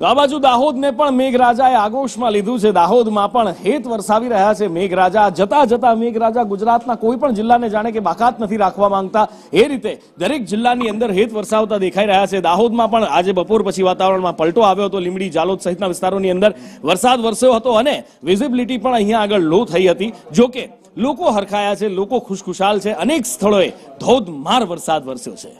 તો આ દાહોદને પણ મેઘરાજાએ આગોશમાં લીધું છે દાહોદમાં પણ હેત વરસાવી રહ્યા છે મેઘરાજા જતા જતા મેઘરાજા ગુજરાતના કોઈ પણ જિલ્લાને જાણે કે બાકાત નથી રાખવા માંગતા એ રીતે દરેક જિલ્લાની અંદર હેત વરસાવતા દેખાઈ રહ્યા છે દાહોદમાં પણ આજે બપોર પછી વાતાવરણમાં પલટો આવ્યો હતો લીમડી જાલોદ સહિતના વિસ્તારોની અંદર વરસાદ વરસ્યો હતો અને વિઝિબિલિટી પણ અહીંયા આગળ લો થઈ હતી જોકે લોકો હરખાયા છે લોકો ખુશખુશાલ છે અનેક સ્થળોએ ધોધમાર વરસાદ વરસ્યો છે